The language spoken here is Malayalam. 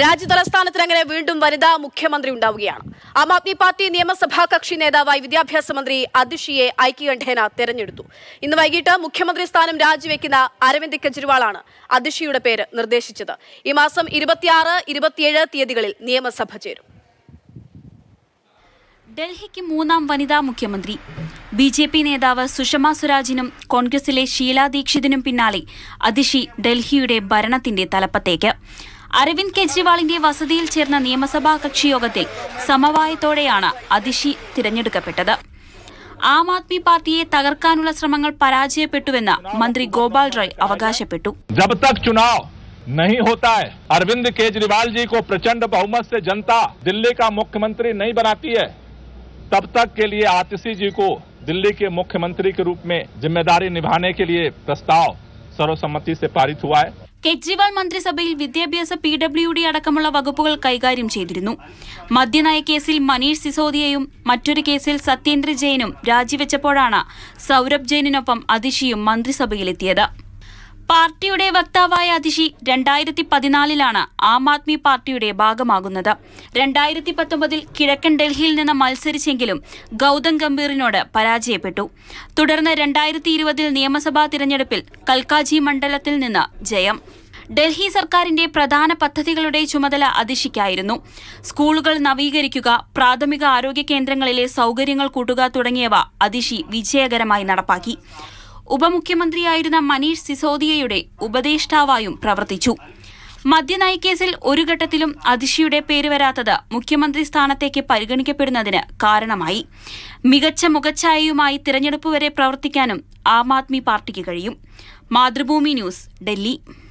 രാജ്യ തലസ്ഥാനത്തിന് അങ്ങനെ വീണ്ടും വനിതാ മുഖ്യമന്ത്രി ഉണ്ടാവുകയാണ് ആം ആദ്മി പാർട്ടി നിയമസഭാ കക്ഷി നേതാവായി വിദ്യാഭ്യാസ മന്ത്രി അതിഷിയെ ഐക്യകണ്ഠേന തെരഞ്ഞെടുത്തു ഇന്ന് വൈകിട്ട് മുഖ്യമന്ത്രി സ്ഥാനം രാജിവെക്കുന്ന അരവിന്ദ് കെജ്രിവാളാണ് അതിഷിയുടെ പേര് നിർദ്ദേശിച്ചത് ഈ മാസം ഇരുപത്തിയാറ് ഇരുപത്തിയേഴ് തീയതികളിൽ നിയമസഭ ചേരും ഡൽഹിക്ക് മൂന്നാം വനിതാ മുഖ്യമന്ത്രി ബി ജെ പി നേതാവ് സുഷമ സ്വരാജിനും കോൺഗ്രസിലെ ഷീലാ ദീക്ഷിതിനും പിന്നാലെ അതിഷി ഡൽഹിയുടെ ഭരണത്തിന്റെ തലപ്പത്തേക്ക് अरविंद केज्रिवा वसती चेर नियमसभा कक्षि समवायतोड़ अतिशि तेरे आम आदमी पार्टी तकर्कान्ल पराजयपुर मंत्री गोपाल रॉयशु जब तक चुनाव नहीं होता है अरविंद केजरीवाल जी को प्रचंड बहुमत से जनता दिल्ली का मुख्यमंत्री नहीं बनाती है तब तक के लिए आतिशी जी को दिल्ली के मुख्यमंत्री के रूप में जिम्मेदारी निभाने के लिए प्रस्ताव सर्वसम्मति से पारित हुआ है കെജ്രിവാൾ മന്ത്രിസഭയിൽ വിദ്യാഭ്യാസ പി ഡബ്ല്യു ഡി അടക്കമുള്ള വകുപ്പുകൾ കൈകാര്യം ചെയ്തിരുന്നു മദ്യനയ കേസിൽ മനീഷ് സിസോദിയയും മറ്റൊരു കേസിൽ സത്യേന്ദ്ര ജെയിനും രാജിവെച്ചപ്പോഴാണ് സൗരഭ് ജെയിനിനൊപ്പം അതിഷിയും മന്ത്രിസഭയിലെത്തിയത് പാർട്ടിയുടെ വക്താവായ അതിഷി രണ്ടായിരത്തി പതിനാലിലാണ് ആം ആദ്മി പാർട്ടിയുടെ ഭാഗമാകുന്നത് രണ്ടായിരത്തി പത്തൊമ്പതിൽ കിഴക്കൻ ഡൽഹിയിൽ നിന്ന് മത്സരിച്ചെങ്കിലും ഗൗതം ഗംഭീറിനോട് പരാജയപ്പെട്ടു തുടർന്ന് രണ്ടായിരത്തി ഇരുപതിൽ നിയമസഭാ തിരഞ്ഞെടുപ്പിൽ കൽക്കാജി മണ്ഡലത്തിൽ നിന്ന് ജയം ഡൽഹി സർക്കാരിന്റെ പ്രധാന പദ്ധതികളുടെ ചുമതല അതിഷിക്കായിരുന്നു സ്കൂളുകൾ നവീകരിക്കുക പ്രാഥമിക ആരോഗ്യ കേന്ദ്രങ്ങളിലെ സൗകര്യങ്ങൾ കൂട്ടുക തുടങ്ങിയവ അതിഷി വിജയകരമായി നടപ്പാക്കി ഉപമുഖ്യമന്ത്രിയായിരുന്ന മനീഷ് സിസോദിയയുടെ ഉപദേഷ്ടാവായും പ്രവർത്തിച്ചു മദ്യനയക്കേസിൽ ഒരു ഘട്ടത്തിലും അതിഷിയുടെ പേര് വരാത്തത് മുഖ്യമന്ത്രി സ്ഥാനത്തേക്ക് പരിഗണിക്കപ്പെടുന്നതിന് കാരണമായി മികച്ച മുഖച്ഛായയുമായി തിരഞ്ഞെടുപ്പ് വരെ പ്രവർത്തിക്കാനും ആം ആദ്മി പാർട്ടിക്ക് കഴിയും മാതൃഭൂമി ന്യൂസ് ഡൽഹി